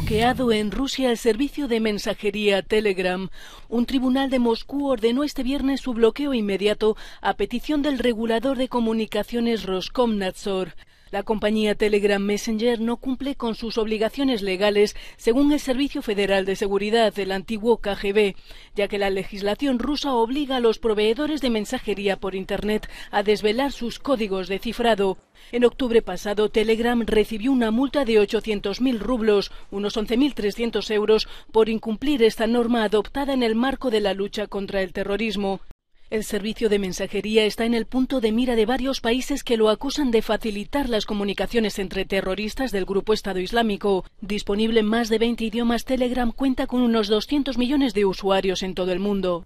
bloqueado en Rusia el servicio de mensajería Telegram. Un tribunal de Moscú ordenó este viernes su bloqueo inmediato a petición del regulador de comunicaciones Roskomnadzor. La compañía Telegram Messenger no cumple con sus obligaciones legales según el Servicio Federal de Seguridad del antiguo KGB, ya que la legislación rusa obliga a los proveedores de mensajería por Internet a desvelar sus códigos de cifrado. En octubre pasado, Telegram recibió una multa de 800.000 rublos, unos 11.300 euros, por incumplir esta norma adoptada en el marco de la lucha contra el terrorismo. El servicio de mensajería está en el punto de mira de varios países que lo acusan de facilitar las comunicaciones entre terroristas del Grupo Estado Islámico. Disponible en más de 20 idiomas, Telegram cuenta con unos 200 millones de usuarios en todo el mundo.